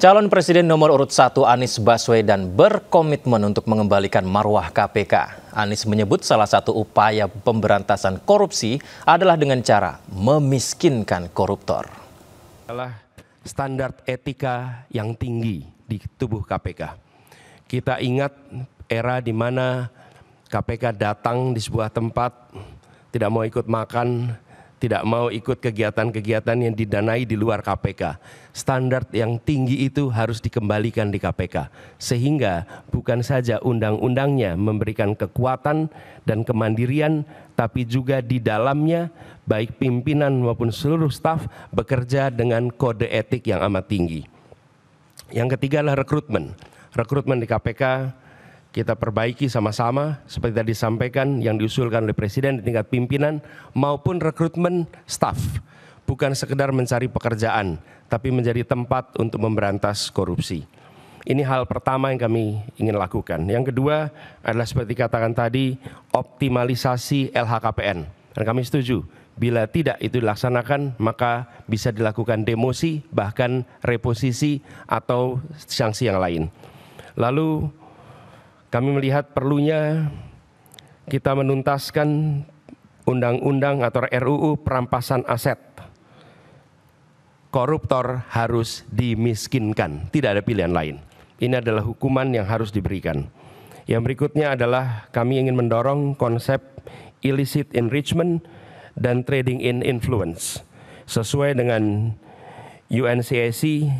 Calon Presiden nomor urut 1 Anies Baswedan berkomitmen untuk mengembalikan marwah KPK. Anies menyebut salah satu upaya pemberantasan korupsi adalah dengan cara memiskinkan koruptor. Adalah standar etika yang tinggi di tubuh KPK. Kita ingat era di mana KPK datang di sebuah tempat, tidak mau ikut makan, tidak mau ikut kegiatan-kegiatan yang didanai di luar KPK. Standar yang tinggi itu harus dikembalikan di KPK, sehingga bukan saja undang-undangnya memberikan kekuatan dan kemandirian, tapi juga di dalamnya, baik pimpinan maupun seluruh staf bekerja dengan kode etik yang amat tinggi. Yang ketiga adalah rekrutmen. Rekrutmen di KPK kita perbaiki sama-sama seperti tadi disampaikan yang diusulkan oleh presiden di tingkat pimpinan maupun rekrutmen staf bukan sekedar mencari pekerjaan tapi menjadi tempat untuk memberantas korupsi. Ini hal pertama yang kami ingin lakukan. Yang kedua adalah seperti katakan tadi optimalisasi LHKPN dan kami setuju bila tidak itu dilaksanakan maka bisa dilakukan demosi bahkan reposisi atau sanksi yang lain. Lalu kami melihat perlunya kita menuntaskan undang-undang atau RUU perampasan aset. Koruptor harus dimiskinkan, tidak ada pilihan lain. Ini adalah hukuman yang harus diberikan. Yang berikutnya adalah kami ingin mendorong konsep illicit enrichment dan trading in influence sesuai dengan UNCAC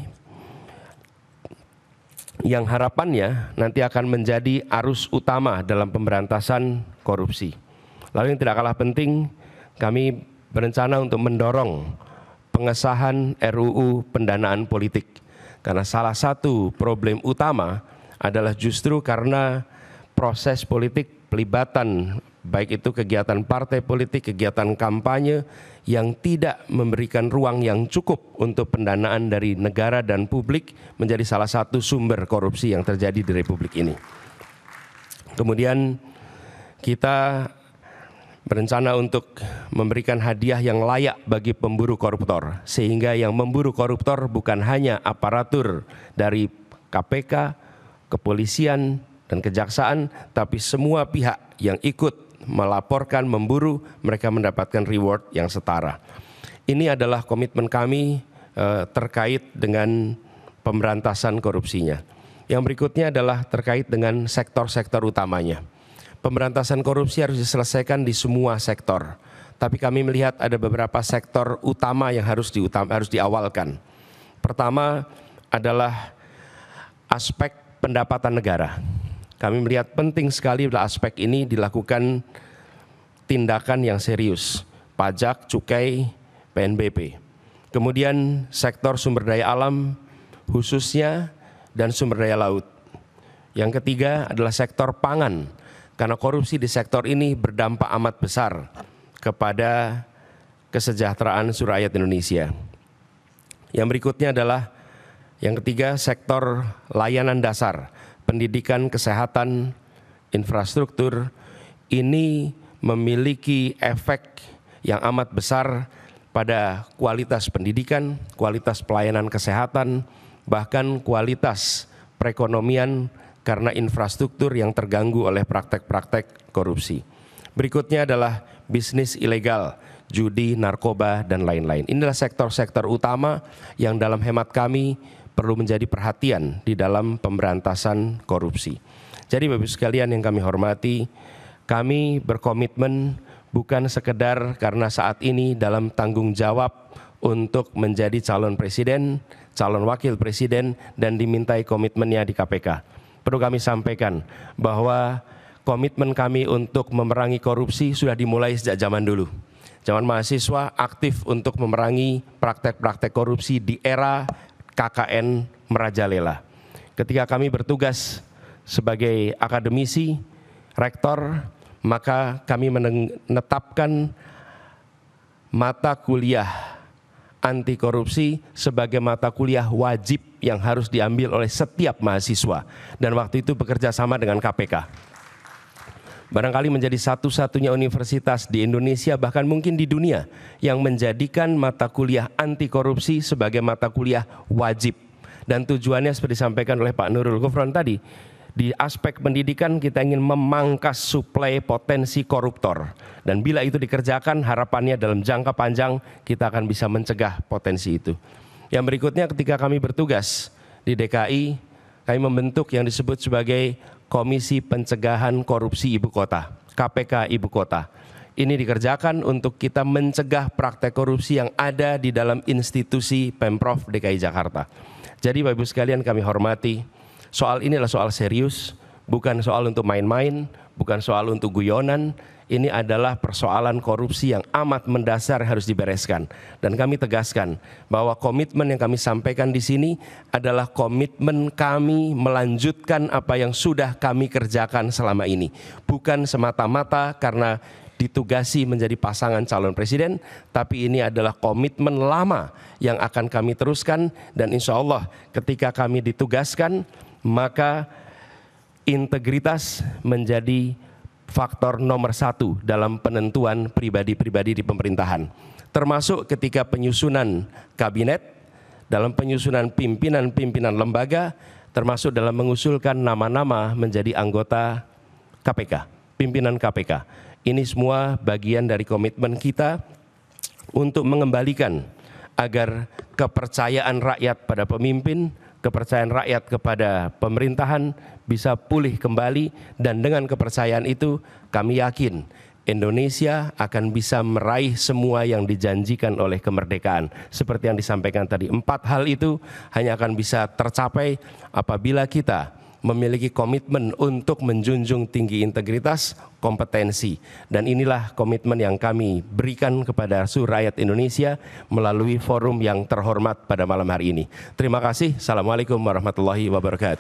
yang harapannya nanti akan menjadi arus utama dalam pemberantasan korupsi. Lalu yang tidak kalah penting, kami berencana untuk mendorong pengesahan RUU pendanaan politik. Karena salah satu problem utama adalah justru karena proses politik pelibatan baik itu kegiatan partai politik, kegiatan kampanye yang tidak memberikan ruang yang cukup untuk pendanaan dari negara dan publik menjadi salah satu sumber korupsi yang terjadi di republik ini. Kemudian kita berencana untuk memberikan hadiah yang layak bagi pemburu koruptor sehingga yang memburu koruptor bukan hanya aparatur dari KPK, kepolisian, dan kejaksaan tapi semua pihak yang ikut melaporkan, memburu, mereka mendapatkan reward yang setara. Ini adalah komitmen kami eh, terkait dengan pemberantasan korupsinya. Yang berikutnya adalah terkait dengan sektor-sektor utamanya. Pemberantasan korupsi harus diselesaikan di semua sektor. Tapi kami melihat ada beberapa sektor utama yang harus diutam, harus diawalkan. Pertama adalah aspek pendapatan negara kami melihat penting sekali dalam aspek ini dilakukan tindakan yang serius, pajak, cukai, PNBP. Kemudian sektor sumber daya alam khususnya dan sumber daya laut. Yang ketiga adalah sektor pangan karena korupsi di sektor ini berdampak amat besar kepada kesejahteraan rakyat Indonesia. Yang berikutnya adalah yang ketiga sektor layanan dasar pendidikan, kesehatan, infrastruktur ini memiliki efek yang amat besar pada kualitas pendidikan, kualitas pelayanan kesehatan, bahkan kualitas perekonomian karena infrastruktur yang terganggu oleh praktek-praktek korupsi. Berikutnya adalah bisnis ilegal, judi, narkoba, dan lain-lain. Inilah sektor-sektor utama yang dalam hemat kami perlu menjadi perhatian di dalam pemberantasan korupsi. Jadi Bapak sekalian yang kami hormati, kami berkomitmen bukan sekedar karena saat ini dalam tanggung jawab untuk menjadi calon presiden, calon wakil presiden dan dimintai komitmennya di KPK. Perlu kami sampaikan bahwa komitmen kami untuk memerangi korupsi sudah dimulai sejak zaman dulu. Zaman mahasiswa aktif untuk memerangi praktek-praktek korupsi di era KKN merajalela. Ketika kami bertugas sebagai akademisi, rektor, maka kami menetapkan mata kuliah anti korupsi sebagai mata kuliah wajib yang harus diambil oleh setiap mahasiswa dan waktu itu bekerja sama dengan KPK barangkali menjadi satu-satunya universitas di Indonesia bahkan mungkin di dunia yang menjadikan mata kuliah anti korupsi sebagai mata kuliah wajib dan tujuannya seperti disampaikan oleh Pak Nurul Gufron tadi di aspek pendidikan kita ingin memangkas suplai potensi koruptor dan bila itu dikerjakan harapannya dalam jangka panjang kita akan bisa mencegah potensi itu. Yang berikutnya ketika kami bertugas di DKI kami membentuk yang disebut sebagai Komisi Pencegahan Korupsi Ibu Kota, KPK Ibu Kota. Ini dikerjakan untuk kita mencegah praktek korupsi yang ada di dalam institusi Pemprov DKI Jakarta. Jadi Bapak Ibu sekalian kami hormati, soal ini adalah soal serius, bukan soal untuk main-main, bukan soal untuk guyonan, ini adalah persoalan korupsi yang amat mendasar harus dibereskan. Dan kami tegaskan bahwa komitmen yang kami sampaikan di sini adalah komitmen kami melanjutkan apa yang sudah kami kerjakan selama ini. Bukan semata-mata karena ditugasi menjadi pasangan calon presiden, tapi ini adalah komitmen lama yang akan kami teruskan dan insya Allah ketika kami ditugaskan maka integritas menjadi faktor nomor satu dalam penentuan pribadi-pribadi di pemerintahan. Termasuk ketika penyusunan kabinet, dalam penyusunan pimpinan-pimpinan lembaga, termasuk dalam mengusulkan nama-nama menjadi anggota KPK, pimpinan KPK. Ini semua bagian dari komitmen kita untuk mengembalikan agar kepercayaan rakyat pada pemimpin, kepercayaan rakyat kepada pemerintahan bisa pulih kembali dan dengan kepercayaan itu kami yakin Indonesia akan bisa meraih semua yang dijanjikan oleh kemerdekaan. Seperti yang disampaikan tadi, empat hal itu hanya akan bisa tercapai apabila kita memiliki komitmen untuk menjunjung tinggi integritas, kompetensi. Dan inilah komitmen yang kami berikan kepada seluruh rakyat Indonesia melalui forum yang terhormat pada malam hari ini. Terima kasih. Assalamualaikum warahmatullahi wabarakatuh.